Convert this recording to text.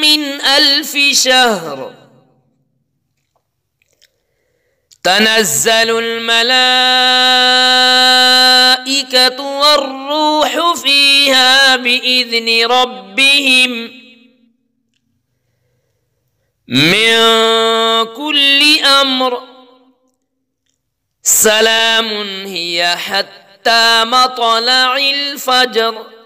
من ألف شهر تنزل الملائكة والروح فيها بإذن ربهم من كل أمر سلام هي حتى مطلع الفجر